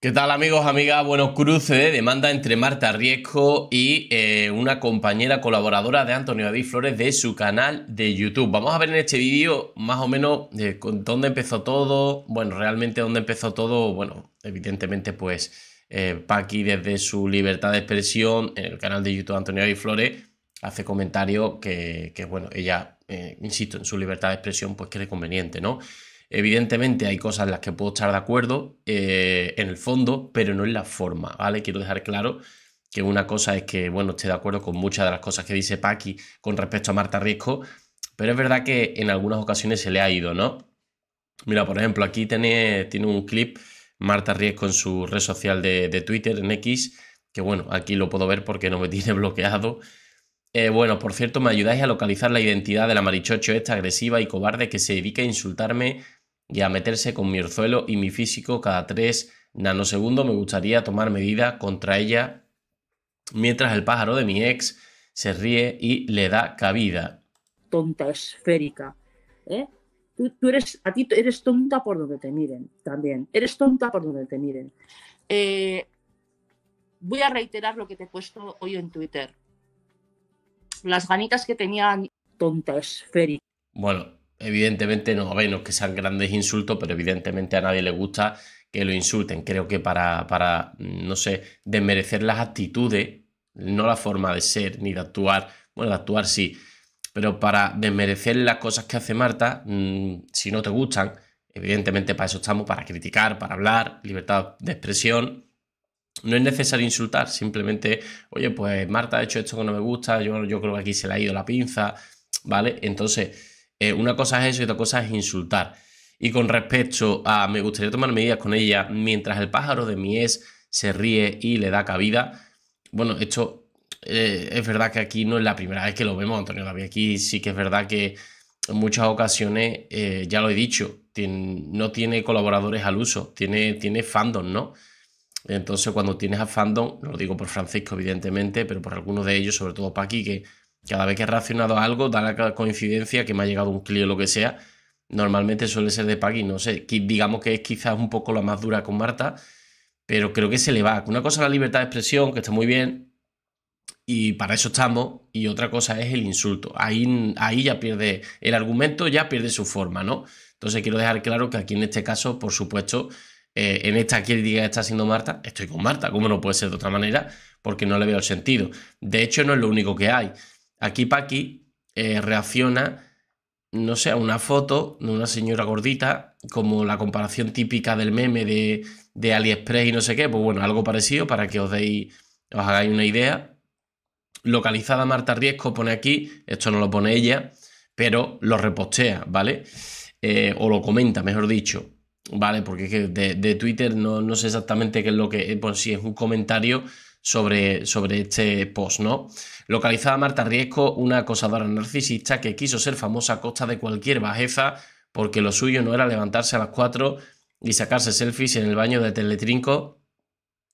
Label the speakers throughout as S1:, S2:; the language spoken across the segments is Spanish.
S1: ¿Qué tal amigos, amigas? Bueno, cruce de demanda entre Marta Riesco y eh, una compañera colaboradora de Antonio David Flores de su canal de YouTube. Vamos a ver en este vídeo más o menos eh, dónde empezó todo. Bueno, realmente dónde empezó todo, bueno, evidentemente pues eh, Paqui desde su libertad de expresión en el canal de YouTube de Antonio David Flores hace comentario que, bueno, ella, insisto, en su libertad de expresión pues quiere conveniente, ¿no? Evidentemente hay cosas en las que puedo estar de acuerdo eh, en el fondo, pero no en la forma, ¿vale? Quiero dejar claro que una cosa es que, bueno, esté de acuerdo con muchas de las cosas que dice Paqui con respecto a Marta Riesco, pero es verdad que en algunas ocasiones se le ha ido, ¿no? Mira, por ejemplo, aquí tiene, tiene un clip Marta Riesco en su red social de, Twitter, en X, que bueno, aquí lo puedo ver porque no me tiene bloqueado. Eh, bueno, por cierto, me ayudáis a localizar la identidad de la marichocho esta agresiva y cobarde que se dedica a insultarme y a meterse con mi orzuelo y mi físico cada 3 nanosegundos. Me gustaría tomar medida contra ella mientras el pájaro de mi ex se ríe y le da cabida. Tonta, esférica. ¿eh? Tú, eres, a ti eres tonta por donde te miren también. Eres tonta por donde te miren. Eh, voy a reiterar lo que te he puesto hoy en Twitter. Las ganitas que tenía... tonta, esférica. Bueno, evidentemente no, a que sean grandes insultos, pero evidentemente a nadie le gusta que lo insulten. Creo que para, para no sé, desmerecer las actitudes, no la forma de ser ni de actuar, bueno, de actuar sí, pero para desmerecer las cosas que hace Marta, mm, si no te gustan, evidentemente para eso estamos, para criticar, para hablar, libertad de expresión. No es necesario insultar, simplemente, oye, pues Marta ha hecho esto que no me gusta, yo, yo creo que aquí se le ha ido la pinza, ¿vale? Entonces, eh, una cosa es eso y otra cosa es insultar. Y con respecto a me gustaría tomar medidas con ella mientras el pájaro de mi es se ríe y le da cabida, bueno, esto eh, es verdad que aquí no es la primera vez que lo vemos, Antonio David. Aquí sí que es verdad que en muchas ocasiones, eh, ya lo he dicho, no tiene colaboradores al uso, tiene, tiene fandom, ¿no? Entonces, cuando tienes a fandom, lo digo por Francisco, evidentemente, pero por algunos de ellos, sobre todo Paqui, que cada vez que he reaccionado a algo, da la coincidencia que me ha llegado un cliente o lo que sea. Normalmente suele ser de Paggy, no sé. Digamos que es quizás un poco la más dura con Marta, pero creo que se le va. Una cosa es la libertad de expresión, que está muy bien, y para eso estamos, y otra cosa es el insulto. Ahí, ahí ya pierde el argumento, ya pierde su forma, ¿no? Entonces quiero dejar claro que aquí en este caso, por supuesto, eh, en esta crítica que está haciendo Marta, estoy con Marta, ¿Cómo no puede ser de otra manera, porque no le veo el sentido. De hecho, no es lo único que hay. Aquí Paqui eh, reacciona, no sé, a una foto de una señora gordita, como la comparación típica del meme de, AliExpress y no sé qué, pues bueno, algo parecido para que os deis, os hagáis una idea. Localizada Marta Riesco pone aquí, esto no lo pone ella, pero lo repostea, ¿vale? Eh, o lo comenta, mejor dicho, ¿vale? Porque es que de, Twitter no, sé exactamente qué es lo que, eh, pues si es un comentario, sobre, sobre este post, ¿no? Localizada Marta Riesco, una acosadora narcisista que quiso ser famosa a costa de cualquier bajeza, porque lo suyo no era levantarse a las 4 y sacarse selfies en el baño de Teletrinco.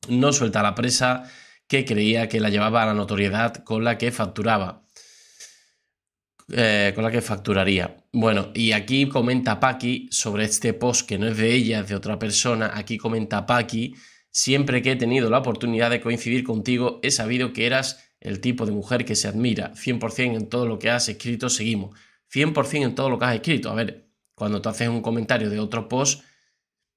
S1: No suelta la presa que creía que la llevaba a la notoriedad con la que facturaba. Eh, con la que facturaría. Bueno, y aquí comenta Paki sobre este post que no es de ella, es de otra persona. Aquí comenta Paki Siempre que he tenido la oportunidad de coincidir contigo, he sabido que eras el tipo de mujer que se admira. 100% en todo lo que has escrito, seguimos. 100% en todo lo que has escrito. A ver, cuando tú haces un comentario de otro post,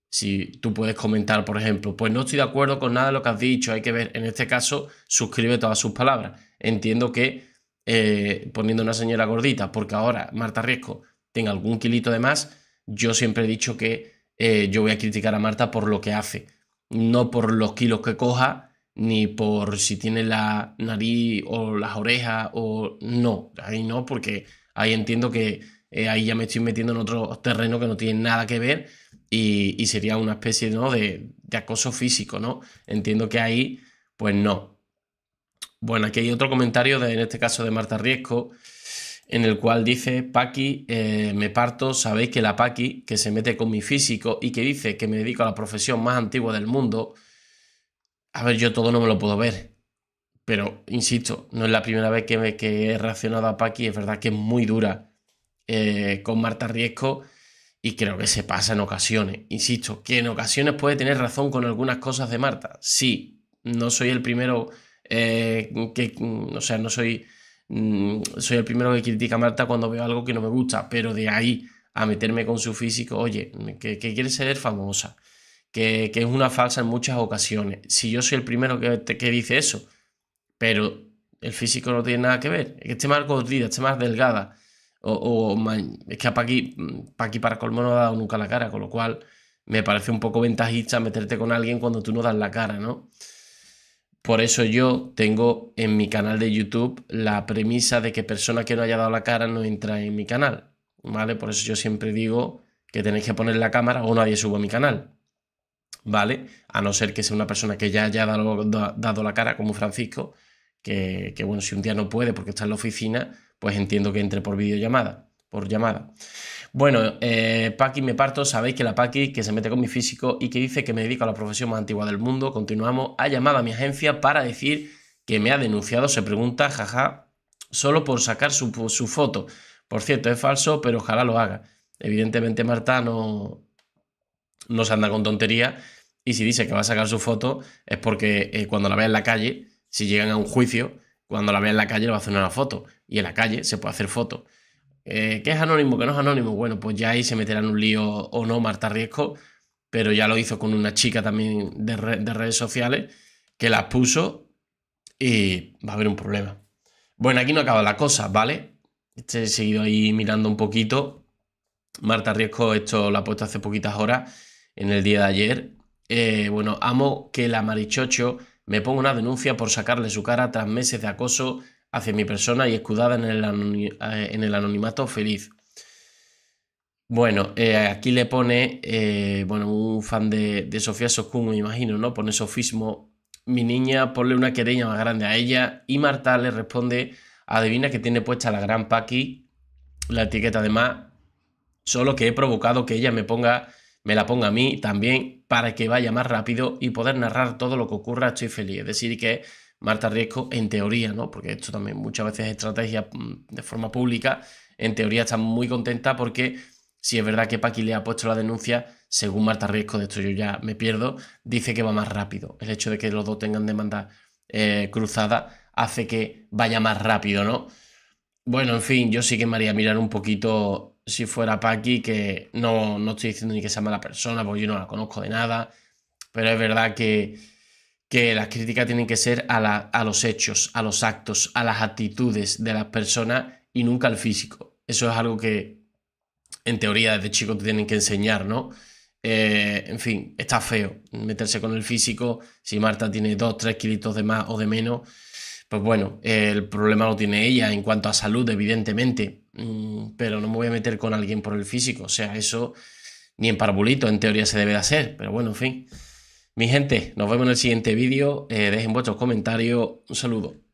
S1: si tú puedes comentar, por ejemplo, pues no estoy de acuerdo con nada de lo que has dicho, hay que ver, en este caso, suscribe todas sus palabras. Entiendo que eh, poniendo una señora gordita, porque ahora Marta Riesco tenga algún kilito de más, yo siempre he dicho que eh, yo voy a criticar a Marta por lo que hace no por los kilos que coja, ni por si tiene la nariz o las orejas o no, ahí no, porque ahí entiendo que eh, ahí ya me estoy metiendo en otro terreno que no tiene nada que ver y, sería una especie ¿no? de, acoso físico, ¿no? Entiendo que ahí, pues no. Bueno, aquí hay otro comentario, de, en este caso de Marta Riesco, en el cual dice, Paki eh, me parto, sabéis que la Paqui, que se mete con mi físico y que dice que me dedico a la profesión más antigua del mundo, a ver, yo todo no me lo puedo ver. Pero, insisto, no es la primera vez que, me, que he reaccionado a Paki es verdad que es muy dura eh, con Marta Riesco y creo que se pasa en ocasiones. Insisto, que en ocasiones puede tener razón con algunas cosas de Marta. Sí, no soy el primero eh, que, o sea, no soy Mm, soy el primero que critica a Marta cuando veo algo que no me gusta, pero de ahí a meterme con su físico, oye, que, quiere ser famosa, que, es una falsa en muchas ocasiones. Si yo soy el primero que, que dice eso, pero el físico no tiene nada que ver, es que esté más gordita, esté más delgada, o, es que a mm, Paqui para colmo no ha dado nunca la cara, con lo cual me parece un poco ventajista meterte con alguien cuando tú no das la cara, ¿no? Por eso yo tengo en mi canal de YouTube la premisa de que persona que no haya dado la cara no entra en mi canal, ¿vale? Por eso yo siempre digo que tenéis que poner la cámara o nadie suba a mi canal, ¿vale? A no ser que sea una persona que ya haya dado, la cara, como Francisco, que, que bueno, si un día no puede porque está en la oficina, pues entiendo que entre por videollamada por llamada. Bueno, eh, Paqui me parto, sabéis que la Paqui que se mete con mi físico y que dice que me dedico a la profesión más antigua del mundo, continuamos, ha llamado a mi agencia para decir que me ha denunciado, se pregunta, jaja, solo por sacar su, foto. Por cierto, es falso, pero ojalá lo haga. Evidentemente Marta no, se anda con tontería y si dice que va a sacar su foto es porque eh, cuando la vea en la calle, si llegan a un juicio, cuando la vea en la calle le va a hacer una foto y en la calle se puede hacer foto. Eh, ¿Qué es anónimo? ¿Qué no es anónimo? Bueno, pues ya ahí se meterán un lío o no Marta Riesco, pero ya lo hizo con una chica también de, redes sociales que la puso y va a haber un problema. Bueno, aquí no acaba la cosa, ¿vale? Este he seguido ahí mirando un poquito. Marta Riesco, esto lo ha puesto hace poquitas horas, en el día de ayer. Eh, bueno, amo que la Marichocho me ponga una denuncia por sacarle su cara tras meses de acoso hacia mi persona y escudada en el, eh, anonimato feliz. Bueno, eh, aquí le pone, eh, bueno, un fan de, Sofía Soscún, me imagino, ¿no? Pone sofismo, mi niña, ponle una querella más grande a ella. Y Marta le responde, adivina que tiene puesta la gran Paqui, la etiqueta además, solo que he provocado que ella me ponga, me la ponga a mí también, para que vaya más rápido y poder narrar todo lo que ocurra, estoy feliz. Es decir, que Marta Riesco, en teoría, ¿no? Porque esto también muchas veces es estrategia mm, de forma pública, en teoría está muy contenta porque si es verdad que Paqui le ha puesto la denuncia, según Marta Riesco, de esto yo ya me pierdo, dice que va más rápido. El hecho de que los dos tengan demanda eh, cruzada hace que vaya más rápido, ¿no? Bueno, en fin, yo sí que me haría mirar un poquito si fuera Paqui, que no, no estoy diciendo ni que sea mala persona, porque yo no la conozco de nada, pero es verdad que que las críticas tienen que ser a, a los hechos, a los actos, a las actitudes de las personas y nunca al físico. Eso es algo que en teoría desde chico te tienen que enseñar, ¿no? Eh, en fin, está feo meterse con el físico. Si Marta tiene dos, tres kilitos de más o de menos, pues bueno, el problema lo tiene ella en cuanto a salud, evidentemente. Mm, pero no me voy a meter con alguien por el físico. O sea, eso ni en parvulito en teoría se debe de hacer. Pero bueno, en fin. Mi gente, nos vemos en el siguiente vídeo. Eh, dejen vuestros comentarios. Un saludo.